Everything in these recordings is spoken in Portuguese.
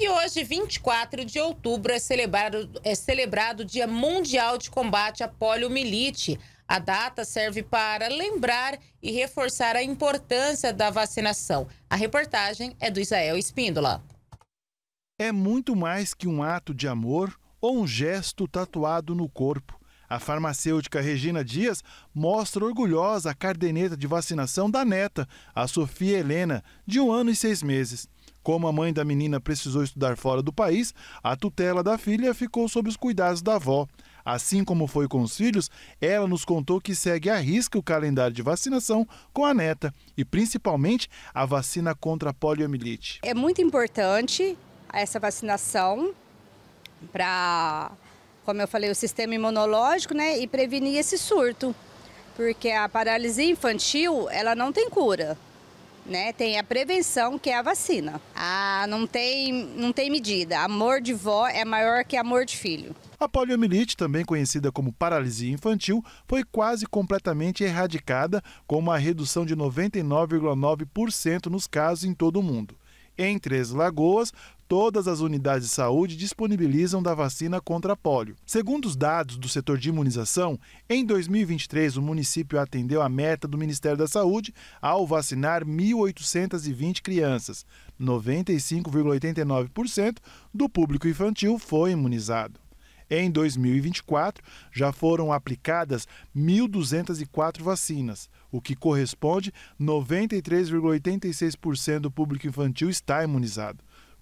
E hoje, 24 de outubro, é celebrado, é celebrado o Dia Mundial de Combate à Poliomielite. A data serve para lembrar e reforçar a importância da vacinação. A reportagem é do Israel Espíndola. É muito mais que um ato de amor ou um gesto tatuado no corpo. A farmacêutica Regina Dias mostra orgulhosa a cardeneta de vacinação da neta, a Sofia Helena, de um ano e seis meses. Como a mãe da menina precisou estudar fora do país, a tutela da filha ficou sob os cuidados da avó. Assim como foi com os filhos, ela nos contou que segue à risca o calendário de vacinação com a neta e principalmente a vacina contra a poliomielite. É muito importante essa vacinação para, como eu falei, o sistema imunológico, né, e prevenir esse surto, porque a paralisia infantil, ela não tem cura né? Tem a prevenção, que é a vacina. Ah, não tem, não tem medida. Amor de vó é maior que amor de filho. A poliomielite, também conhecida como paralisia infantil, foi quase completamente erradicada, com uma redução de 99,9% nos casos em todo o mundo. Em Três Lagoas, todas as unidades de saúde disponibilizam da vacina contra pólio. Segundo os dados do setor de imunização, em 2023 o município atendeu a meta do Ministério da Saúde ao vacinar 1.820 crianças. 95,89% do público infantil foi imunizado. Em 2024, já foram aplicadas 1.204 vacinas, o que corresponde 93,86% do público infantil está imunizado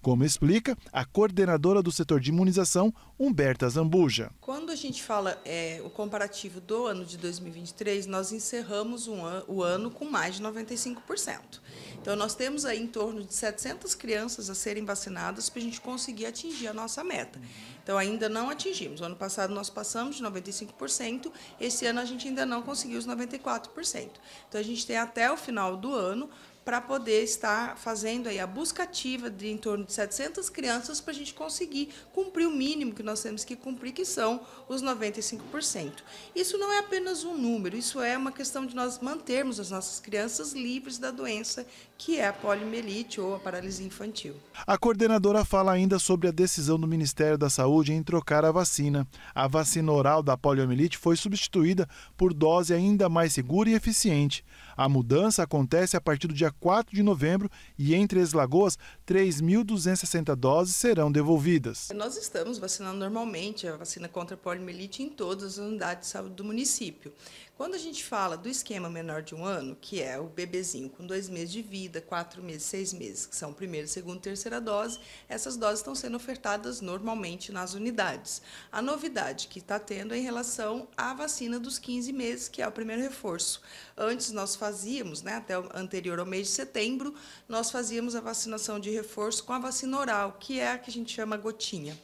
como explica a coordenadora do setor de imunização, Humberta Zambuja. Quando a gente fala é, o comparativo do ano de 2023, nós encerramos um an o ano com mais de 95%. Então, nós temos aí em torno de 700 crianças a serem vacinadas para a gente conseguir atingir a nossa meta. Então, ainda não atingimos. O ano passado nós passamos de 95%, esse ano a gente ainda não conseguiu os 94%. Então, a gente tem até o final do ano para poder estar fazendo aí a busca ativa de em torno de 700 crianças para a gente conseguir cumprir o mínimo que nós temos que cumprir, que são os 95%. Isso não é apenas um número, isso é uma questão de nós mantermos as nossas crianças livres da doença que é a poliomielite ou a paralisia infantil. A coordenadora fala ainda sobre a decisão do Ministério da Saúde em trocar a vacina. A vacina oral da poliomielite foi substituída por dose ainda mais segura e eficiente. A mudança acontece a partir do dia 4 de novembro e em Três Lagoas, 3.260 doses serão devolvidas. Nós estamos vacinando normalmente a vacina contra a poliomielite em todas as unidades de saúde do município. Quando a gente fala do esquema menor de um ano, que é o bebezinho com dois meses de vida, quatro meses, seis meses, que são primeira, segunda e terceira dose, essas doses estão sendo ofertadas normalmente nas unidades. A novidade que está tendo é em relação à vacina dos 15 meses, que é o primeiro reforço. Antes nós fazíamos, né, até anterior ao mês de setembro, nós fazíamos a vacinação de reforço com a vacina oral, que é a que a gente chama gotinha.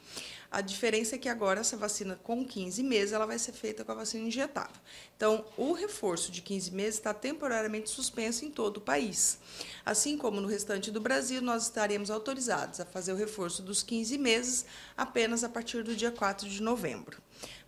A diferença é que agora essa vacina com 15 meses ela vai ser feita com a vacina injetável. Então, o reforço de 15 meses está temporariamente suspenso em todo o país. Assim como no restante do Brasil, nós estaremos autorizados a fazer o reforço dos 15 meses apenas a partir do dia 4 de novembro.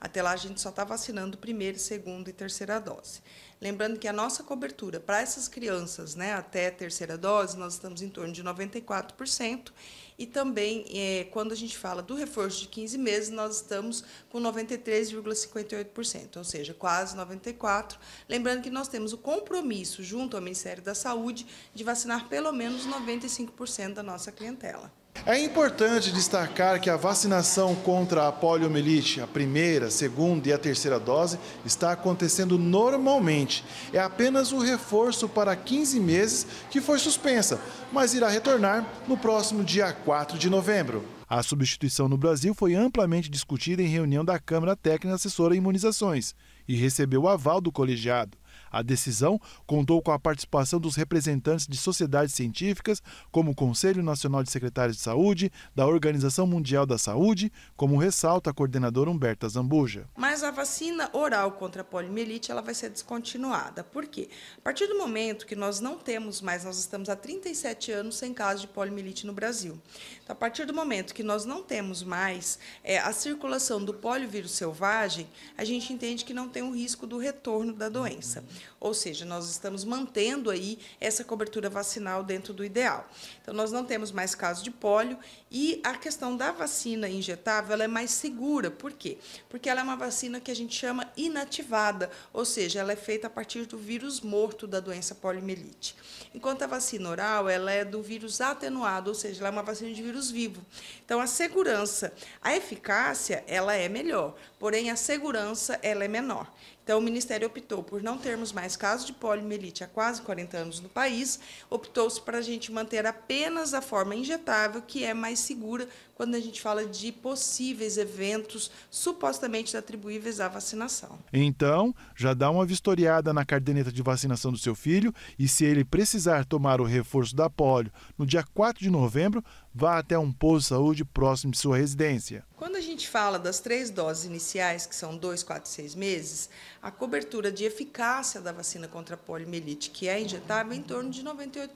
Até lá, a gente só está vacinando primeira, segunda e terceira dose. Lembrando que a nossa cobertura para essas crianças né, até terceira dose, nós estamos em torno de 94%. E também, é, quando a gente fala do reforço de 15 meses, nós estamos com 93,58%, ou seja, quase 94%. Lembrando que nós temos o compromisso, junto ao Ministério da Saúde, de vacinar pelo menos 95% da nossa clientela. É importante destacar que a vacinação contra a poliomielite, a primeira, segunda e a terceira dose, está acontecendo normalmente. É apenas o reforço para 15 meses que foi suspensa, mas irá retornar no próximo dia 4 de novembro. A substituição no Brasil foi amplamente discutida em reunião da Câmara Técnica Assessora Imunizações e recebeu o aval do colegiado. A decisão contou com a participação dos representantes de sociedades científicas, como o Conselho Nacional de Secretários de Saúde, da Organização Mundial da Saúde, como ressalta a coordenadora Humberta Zambuja. Mas a vacina oral contra a poliomielite ela vai ser descontinuada. Por quê? A partir do momento que nós não temos mais, nós estamos há 37 anos sem casos de poliomielite no Brasil. Então, a partir do momento que nós não temos mais é, a circulação do poliovírus selvagem, a gente entende que não tem o risco do retorno da doença. Ou seja, nós estamos mantendo aí essa cobertura vacinal dentro do ideal. Então, nós não temos mais casos de pólio e a questão da vacina injetável ela é mais segura. Por quê? Porque ela é uma vacina que a gente chama inativada, ou seja, ela é feita a partir do vírus morto da doença poliomielite. Enquanto a vacina oral, ela é do vírus atenuado, ou seja, ela é uma vacina de vírus vivo. Então, a segurança, a eficácia, ela é melhor, porém a segurança ela é menor. Então, o Ministério optou por não termos mais casos de poliomielite há quase 40 anos no país, optou-se para a gente manter apenas a forma injetável, que é mais segura quando a gente fala de possíveis eventos supostamente atribuíveis à vacinação. Então, já dá uma vistoriada na cardeneta de vacinação do seu filho e se ele precisar tomar o reforço da polio no dia 4 de novembro, vá até um posto de saúde próximo de sua residência. Quando a gente fala das três doses iniciais, que são dois, quatro, seis meses, a cobertura de eficácia da vacina contra a poliomielite, que é injetável, é em torno de 98%.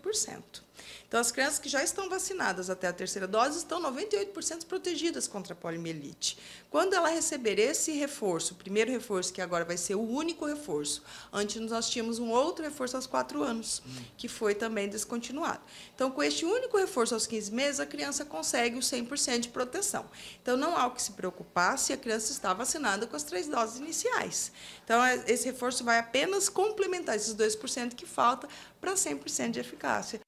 Então, as crianças que já estão vacinadas até a terceira dose estão 98% protegidas contra a poliomielite. Quando ela receber esse reforço, o primeiro reforço, que agora vai ser o único reforço, antes nós tínhamos um outro reforço aos quatro anos, que foi também descontinuado. Então, com este único reforço aos 15 meses, criança consegue o 100% de proteção. Então, não há o que se preocupar se a criança está vacinada com as três doses iniciais. Então, é, esse reforço vai apenas complementar esses 2% que falta para 100% de eficácia.